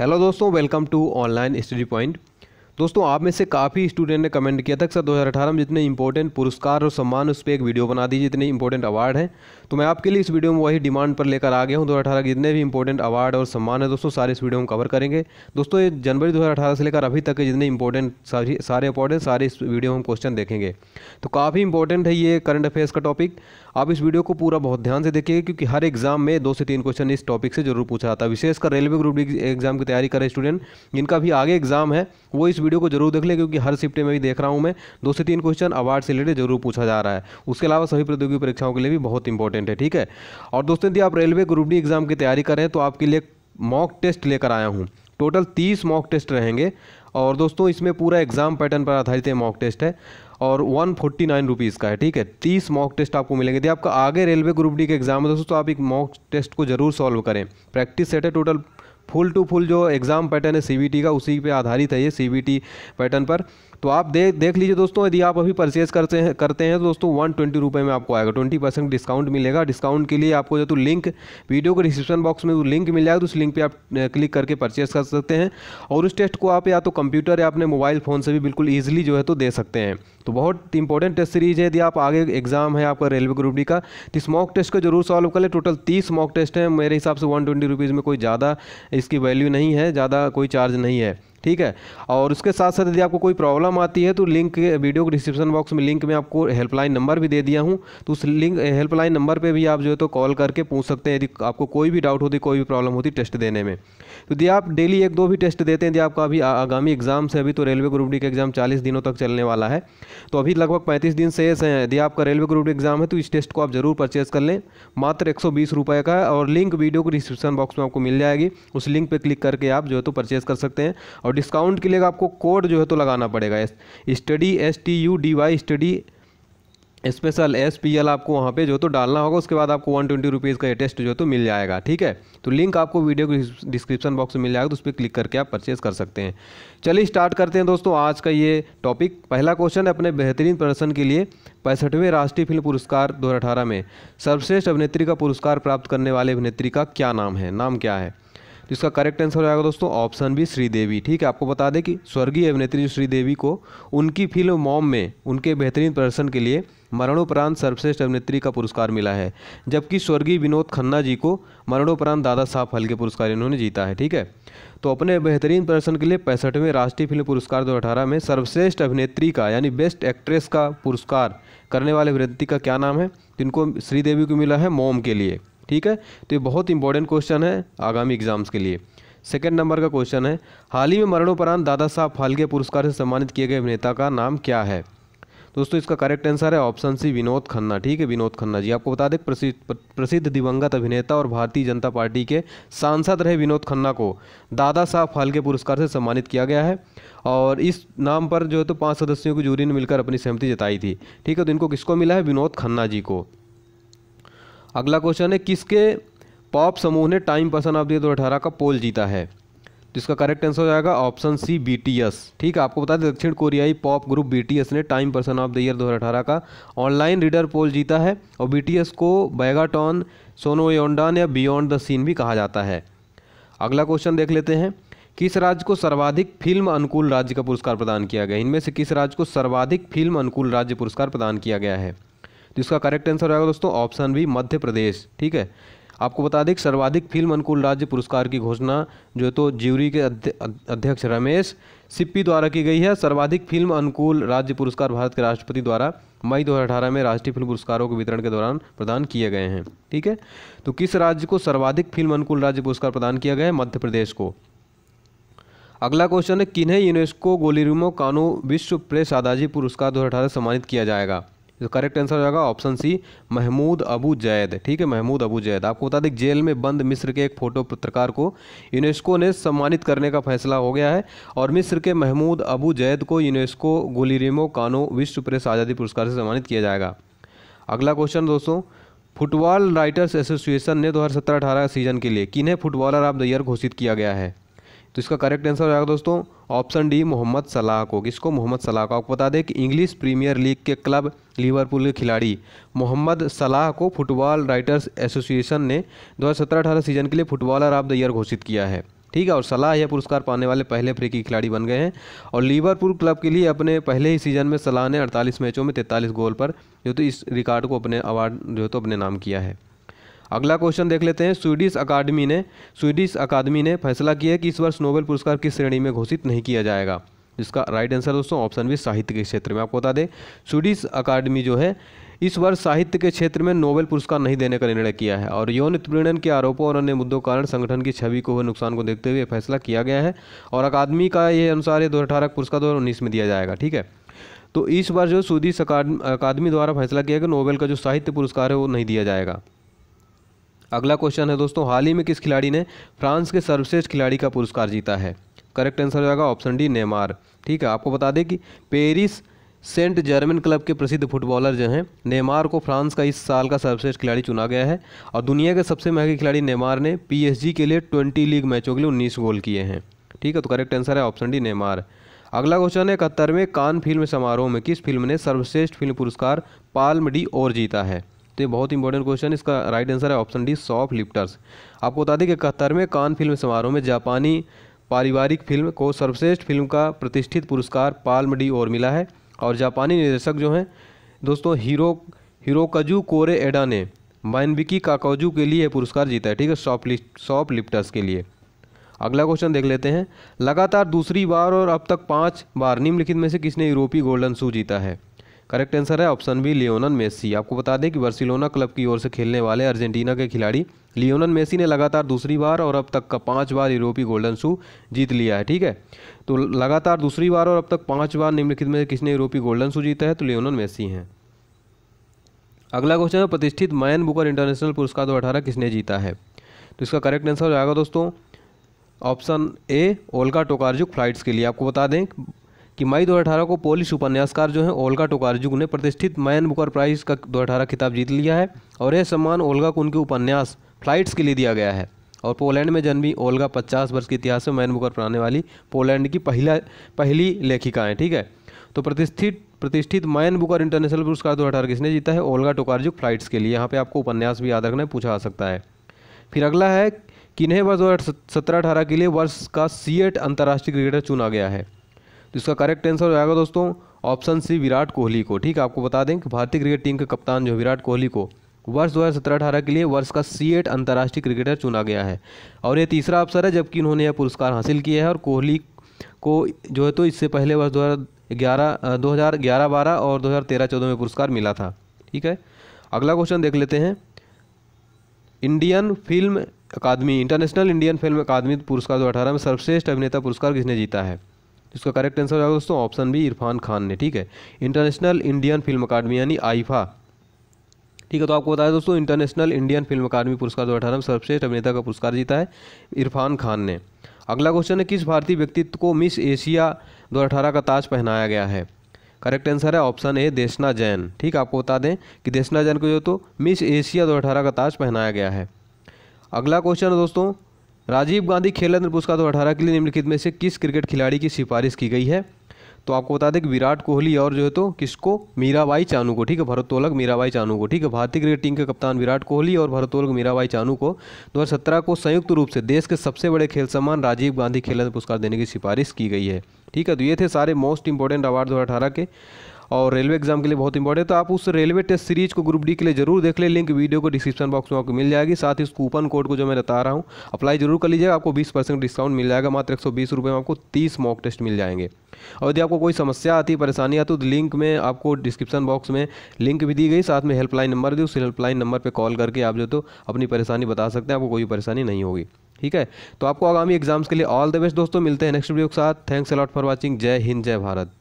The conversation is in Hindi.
हेलो दोस्तों welcome to online study point दोस्तों आप में से काफ़ी स्टूडेंट ने कमेंट किया था सर 2018 में जितने इंपॉर्टेंट पुरस्कार और सम्मान उस पर एक वीडियो बना दीजिए जितने इंपॉर्टेंट अवार्ड हैं तो मैं आपके लिए इस वीडियो में वही डिमांड पर लेकर आ गया हूँ 2018 के जितने भी इंपॉर्टेंट अवार्ड और सम्मान है दोस्तों सारे इस वीडियो में कवर करेंगे दोस्तों ये जनवरी दो से लेकर अभी तक के जितने इंपॉर्टेंट सारी सारे इंपॉर्टेंट सारे इस वीडियो में हम क्वेश्चन देखेंगे तो काफ़ी इंपॉर्टेंट है ये करंट अफेयर्स का टॉपिक आप इस वीडियो को पूरा बहुत ध्यान से देखिएगा क्योंकि हर एग्जाम में दो से तीन क्वेश्चन इस टॉपिक से जरूर पूछा जाता है विशेषकर रेलवे ग्रुप डी एग्जाम की तैयारी करें स्टूडेंट जिनका भी आगे एग्जाम है वो इस वीडियो को जरूर देख ले क्योंकि हर शिफ्ट में भी देख रहा हूँ मैं दो से तीन क्वेश्चन अवार्ड से रिलेटेड जरूर पूछा जा रहा है उसके अलावा सभी प्रतियोगी परीक्षाओं के लिए भी बहुत इंपॉर्टेंट है ठीक है और दोस्तों यदि आप रेलवे ग्रुप डी एग्जाम की तैयारी करें तो आपके लिए मॉक टेस्ट लेकर आया हूँ टोटल तीस मॉक टेस्ट रहेंगे और दोस्तों इसमें पूरा एग्ज़ाम पैटर्न पर आधारित मॉक टेस्ट है और वन फोर्टी नाइन रुपीज़ का है ठीक है तीस मॉक टेस्ट आपको मिलेंगे यदि आपका आगे रेलवे ग्रुप डी का एग्जाम है दोस्तों तो आप एक मॉक टेस्ट को ज़रूर सॉल्व करें प्रैक्टिस सेट है टोटल फुल टू फुल जो एग्ज़ाम पैटर्न है सी का उसी पर आधारित है ये सी पैटर्न पर तो आप देख देख लीजिए दोस्तों यदि आप अभी परचेज़ करते हैं करते हैं तो दोस्तों वन ट्वेंटी रुपये में आपको आएगा ट्वेंटी परसेंट डिस्काउंट मिलेगा डिस्काउंट के लिए आपको जो तो लिंक वीडियो के डिस्क्रिप्शन बॉक्स में वो तो लिंक मिल जाएगा तो उस लिंक पर आप क्लिक करके परचेज़ कर सकते हैं और उस टेस्ट को आप या तो कंप्यूटर या अपने मोबाइल फ़ोन से भी बिल्कुल ईजिली जो है तो दे सकते हैं तो बहुत इंपॉर्टेंट टेस्ट सीरीज़ है यदि आप आगे एग्जाम है आपका रेलवे ग्रुप डी का तो इस मॉक टेस्ट को जरूर सॉल्व कर ले टोटल तीस मॉक टेस्ट हैं मेरे हिसाब से वन ट्वेंटी रुपीज़ में कोई ज़्यादा इसकी वैल्यू नहीं है ज़्यादा कोई चार्ज नहीं है ठीक है और उसके साथ साथ यदि आपको कोई प्रॉब्लम आती है तो लिंक वीडियो के डिस्क्रिप्शन बॉक्स में लिंक में आपको हेल्पलाइन नंबर भी दे दिया हूँ तो उस लिंक हेल्पलाइन नंबर पे भी आप जो है तो कॉल करके पूछ सकते हैं यदि आपको कोई भी डाउट होती कोई भी प्रॉब्लम होती टेस्ट देने में तो यदि आप डेली एक दो भी टेस्ट देते हैं यदि आपका अभी आगामी एग्जाम से अभी तो रेलवे ग्रुप डी का एग्जाम चालीस दिनों तक चलने वाला है तो अभी लगभग पैंतीस दिन शेष हैं यदि आपका रेलवे ग्रुप डी एग्जाम है तो इस टेस्ट को आप ज़रूर परचेज कर लें मात्र एक रुपए का और लिंक वीडियो को डिस्क्रिप्शन बॉक्स में आपको मिल जाएगी उस लिंक पर क्लिक करके आप जो है तो परचेज कर सकते हैं और और डिस्काउंट के लिए आपको कोड जो है तो लगाना पड़ेगा study S T U D Y study special S P L आपको वहाँ पे जो तो डालना होगा उसके बाद आपको वन ट्वेंटी रुपीज़ का टेस्ट जो तो मिल जाएगा ठीक है तो लिंक आपको वीडियो के डिस्क्रिप्शन बॉक्स में मिल जाएगा तो उस पर क्लिक करके आप परचेज़ कर सकते हैं चलिए स्टार्ट करते हैं दोस्तों आज का ये टॉपिक पहला क्वेश्चन है अपने बेहतरीन प्रदर्शन के लिए पैंसठवें राष्ट्रीय फिल्म पुरस्कार दो में सर्वश्रेष्ठ अभिनेत्री का पुरस्कार प्राप्त करने वाले अभिनेत्री का क्या नाम है नाम क्या है तो इसका करेक्ट आंसर हो जाएगा दोस्तों ऑप्शन बी श्रीदेवी ठीक है आपको बता दें कि स्वर्गीय अभिनेत्री श्रीदेवी को उनकी फिल्म मॉम में उनके बेहतरीन प्रदर्शन के लिए मरणोपरांत सर्वश्रेष्ठ अभिनेत्री का पुरस्कार मिला है जबकि स्वर्गीय विनोद खन्ना जी को मरणोपरांत दादा साहब फलके पुरस्कार इन्होंने जीता है ठीक है तो अपने बेहतरीन प्रदर्शन के लिए पैंसठवें राष्ट्रीय फिल्म पुरस्कार दो में सर्वश्रेष्ठ अभिनेत्री का यानी बेस्ट एक्ट्रेस का पुरस्कार करने वाले अभिनेत्री का क्या नाम है जिनको श्रीदेवी को मिला है मोम के लिए ठीक है तो ये बहुत इंपॉर्टेंट क्वेश्चन है आगामी एग्जाम्स के लिए सेकेंड नंबर का क्वेश्चन है हाल ही में मरणोपरांत दादा साहब फाल्के पुरस्कार से सम्मानित किए गए अभिनेता का नाम क्या है दोस्तों इसका करेक्ट आंसर है ऑप्शन सी विनोद खन्ना ठीक है विनोद खन्ना जी आपको बता दें प्रसिद्ध प्रसिद्ध दिवंगत अभिनेता और भारतीय जनता पार्टी के सांसद रहे विनोद खन्ना को दादा साहब फाल्के पुरस्कार से सम्मानित किया गया है और इस नाम पर जो है तो पाँच सदस्यों की जूरी ने मिलकर अपनी सहमति जताई थी ठीक है तो इनको किसको मिला है विनोद खन्ना जी को अगला क्वेश्चन है किसके पॉप समूह ने टाइम पर्सन ऑफ दो हज़ार का पोल जीता है जिसका करेक्ट आंसर हो जाएगा ऑप्शन सी बी ठीक है आपको बता दें दक्षिण कोरियाई पॉप ग्रुप बी ने Time person of the year 2018 का ऑनलाइन रीडर पोल जीता है और बी को बैगाटॉन सोनो योंडान या बियॉन्ड द सीन भी कहा जाता है अगला क्वेश्चन देख लेते हैं किस राज्य को सर्वाधिक फिल्म अनुकूल राज्य का पुरस्कार प्रदान किया गया इनमें से किस राज्य को सर्वाधिक फिल्म अनुकूल राज्य पुरस्कार प्रदान किया गया है तो इसका करेक्ट आंसर होगा दोस्तों ऑप्शन बी मध्य प्रदेश ठीक है आपको बता दें सर्वाधिक फिल्म अनुकूल राज्य पुरस्कार की घोषणा जो तो ज्यूरी के अध्यक्ष रमेश सिप्पी द्वारा की गई है सर्वाधिक फिल्म अनुकूल राज्य पुरस्कार भारत के राष्ट्रपति द्वारा मई 2018 में राष्ट्रीय फिल्म पुरस्कारों के वितरण के दौरान प्रदान किए गए हैं ठीक है तो किस राज्य को सर्वाधिक फिल्म अनुकूल राज्य पुरस्कार प्रदान किया गया है मध्य प्रदेश को अगला क्वेश्चन है किन्हें यूनेस्को गोलीरूमो कानू विश्व प्रेस आदाजी पुरस्कार दो सम्मानित किया जाएगा जो करेक्ट आंसर हो जाएगा option C Mahmoud Abu Zeid ठीक है महमूद अबू जैद आपको बता दें जेल में बंद मिस्र के एक फोटो पत्रकार को यूनेस्को ने सम्मानित करने का फैसला हो गया है और मिस्र के महमूद अबू जैद को यूनेस्को गुलिरिमो कानो विश्व प्रेस आज़ादी पुरस्कार से सम्मानित किया जाएगा अगला क्वेश्चन दोस्तों फुटबॉल राइटर्स एसोसिएशन ने दो हज़ार सीजन के लिए किन्हें फुटबॉलर ऑफ द ईयर घोषित किया गया है तो इसका करेक्ट आंसर हो जाएगा दोस्तों ऑप्शन डी मोहम्मद सलाह को किसको मोहम्मद सलाह को आपको बता दें कि इंग्लिश प्रीमियर लीग के क्लब लिवरपूल के खिलाड़ी मोहम्मद सलाह को फुटबॉल राइटर्स एसोसिएशन ने 2017-18 सीजन के लिए फुटबॉलर ऑफ द ईयर घोषित किया है ठीक है और सलाह यह पुरस्कार पाने वाले पहले अफ्रीकी खिलाड़ी बन गए हैं और लीवरपुल क्लब के लिए अपने पहले ही सीजन में सलाह ने 48 मैचों में 43 गोल पर जो तो इस रिकॉर्ड को अपने अवार्ड जो तो अपने नाम किया है अगला क्वेश्चन देख लेते हैं स्वीडिश अकादमी ने स्वीडिश अकादमी ने फैसला किया है कि इस वर्ष नोबेल पुरस्कार किस श्रेणी में घोषित नहीं किया जाएगा इसका राइट आंसर दोस्तों ऑप्शन भी साहित्य के क्षेत्र में आपको बता दें स्वीडिश अकादमी जो है इस वर्ष साहित्य के क्षेत्र में नोबेल पुरस्कार नहीं देने का निर्णय किया है और यौन उत्पीड़न के आरोपों और अन्य मुद्दों कारण संगठन की छवि को हुए नुकसान को देखते हुए फैसला किया गया है और अकादमी का ये अनुसार ये दो हज़ार पुरस्कार दो में दिया जाएगा ठीक है तो इस बार जो स्वीडिश अकादमी द्वारा फैसला किया गया कि नोबेल का जो साहित्य पुरस्कार है वो नहीं दिया जाएगा अगला क्वेश्चन है दोस्तों हाल ही में किस खिलाड़ी ने फ्रांस के सर्वश्रेष्ठ खिलाड़ी का पुरस्कार जीता है करेक्ट आंसर हो जाएगा ऑप्शन डी नेमार ठीक है आपको बता दें कि पेरिस सेंट जर्मन क्लब के प्रसिद्ध फुटबॉलर जो हैं नेमार को फ्रांस का इस साल का सर्वश्रेष्ठ खिलाड़ी चुना गया है और दुनिया के सबसे महंगे खिलाड़ी नेमार ने पीएसजी के लिए ट्वेंटी लीग मैचों के लिए उन्नीस गोल किए हैं ठीक है तो करेक्ट आंसर है ऑप्शन डी नेमार अगला क्वेश्चन है इकहत्तरवें कान फिल्म समारोह में किस फिल्म ने सर्वश्रेष्ठ फिल्म पुरस्कार पाल्म डी और जीता है तो ये बहुत इंपॉर्टेंट क्वेश्चन इसका राइट आंसर है ऑप्शन डी सॉफ्ट लिफ्टर्स आपको बता दें कि इकहत्तरवें कान फिल्म समारोह में जापानी पारिवारिक फिल्म को सर्वश्रेष्ठ फिल्म का प्रतिष्ठित पुरस्कार पाल्म डी और मिला है और जापानी निर्देशक जो हैं दोस्तों हीरो हीरोकजू कोरे एडा ने माइनबिकी काकोजू के लिए पुरस्कार जीता है ठीक है शॉप सॉफ्ट लिफ्टर्स के लिए अगला क्वेश्चन देख लेते हैं लगातार दूसरी बार और अब तक पाँच बार निम्नलिखित में से किसने यूरोपीय गोल्डन शू जीता है करेक्ट आंसर है ऑप्शन बी लियोनन मेसी आपको बता दें कि बर्सिलोना क्लब की ओर से खेलने वाले अर्जेंटीना के खिलाड़ी लियोनन मेसी ने लगातार दूसरी बार और अब तक का पांच बार यूरोपीय गोल्डन शू जीत लिया है ठीक है तो लगातार दूसरी बार और अब तक पांच बार निम्नलिखित में किसने यूरोपीय गोल्डन शू जीता है तो लियोनन मेसी हैं अगला क्वेश्चन है प्रतिष्ठित मैन बुकर इंटरनेशनल पुरस्कार दो किसने जीता है तो इसका करेक्ट आंसर हो जाएगा दोस्तों ऑप्शन ए ओल्का टोकार्जुक फ्लाइट्स के लिए आपको बता दें कि मई 2018 को पोलिश उपन्यासकार जो है ओल्गा टोकारजुक ने प्रतिष्ठित मैन बुकर प्राइज का दो खिताब जीत लिया है और यह सम्मान ओल्गा को उनके उपन्यास फ्लाइट्स के लिए दिया गया है और पोलैंड में जन्मी ओल्गा 50 वर्ष के इतिहास में मैन बुकर पढ़ाने वाली पोलैंड की पहला पहली लेखिका है ठीक है तो प्रतिष्ठित प्रतिष्ठित मैन बुकर इंटरनेशनल पुरस्कार दो हज़ार किसने जीता है ओल्गा टोकारजुक फ्लाइट्स के लिए यहाँ पे आपको उपन्यास भी याद रखना है पूछा आ सकता है फिर अगला है किन्हें वर्ष दो हज़ार सत्रह अठारह के लिए वर्ष का सी एट अंतर्राष्ट्रीय क्रिकेटर चुना गया है तो इसका करेक्ट आंसर हो जाएगा दोस्तों ऑप्शन सी विराट कोहली को ठीक है आपको बता दें कि भारतीय क्रिकेट टीम के कप्तान जो विराट कोहली को वर्ष दो हज़ार के लिए वर्ष का सी एट अंतर्राष्ट्रीय क्रिकेटर चुना गया है और ये तीसरा अवसर है जबकि इन्होंने यह पुरस्कार हासिल किया है और कोहली को जो है तो इससे पहले वर्ष दो ग्यारह दो हज़ार ग्यारह बारह और दो हज़ार तेरह चौदह में पुरस्कार मिला था ठीक है अगला क्वेश्चन देख लेते हैं Indian film academy international Indian film academy पुरस्कार दो में सर्वश्रेष्ठ अभिनेता पुरस्कार किसने जीता है इसका करेक्ट आंसर होगा दोस्तों ऑप्शन बी इरफान खान ने ठीक है इंटरनेशनल इंडियन फिल्म अकादमी यानी आईफा ठीक है तो आपको बताया दोस्तों इंटरनेशनल इंडियन फिल्म अकादमी पुरस्कार दो हज़ार में सर्वश्रेष्ठ अभिनेता का पुरस्कार जीता है इरफान खान ने अगला क्वेश्चन है किस भारतीय व्यक्तित्व को मिस एशिया दो का ताज पहनाया गया है करेक्ट आंसर है ऑप्शन ए देशना जैन ठीक आपको बता दें कि देशना जैन को जो तो मिस एशिया दो का ताज पहनाया गया है अगला क्वेश्चन है दोस्तों राजीव गांधी खेल रत्न पुरस्कार दो अठारह के लिए निम्नलिखित में से किस क्रिकेट खिलाड़ी की सिफारिश की गई है तो आपको बता दें कि विराट कोहली और जो है तो किसको मीराबाई चानू को ठीक है भरतोलक मीराबाई चानू को ठीक है भारतीय क्रिकेट टीम के कप्तान विराट कोहली और भरतोलक मीराबाई चानू को 2017 को संयुक्त रूप से देश के सबसे बड़े खेल सम्मान राजीव गांधी खेल रत्न पुरस्कार देने की सिफारिश की गई है ठीक है तो ये थे सारे मोस्ट इंपॉर्टेंट अवार्ड दो के और रेलवे एग्जाम के लिए बहुत इंपॉर्टेंट तो आप उस रेलवे टेस्ट सीरीज को ग्रुप डी के लिए जरूर देख ले लिंक वीडियो को डिस्क्रिप्शन बॉक्स में आपको मिल जाएगी साथ ही उस कूपन कोड को जो मैं बता रहा हूँ अप्लाई जरूर कर लीजिएगा आपको बीस परसेंट डिस्काउंट मिल जाएगा मात्र एक सौ बीस रुपये में आपको तीस मॉक टेस्ट मिल जाएंगे और यदि आपको कोई समस्या आती है परेशानी आती तो लिंक में आपको डिस्क्रिप्शन बॉक्स में लिंक भी दी गई साथ में हेल्पलाइन नंबर दी उस हेल्पलाइन नंबर पर कॉल करके आप जो तो अपनी परेशानी बता सकते हैं आपको कोई परेशानी नहीं होगी ठीक है तो आपको आगामी एग्जाम्स के लिए ऑल द बेस्ट दोस्तों मिलते हैं नेक्स्ट वीडियो के साथ थैंक्स अलॉट फॉर वॉचिंग जय हिंद जय भारत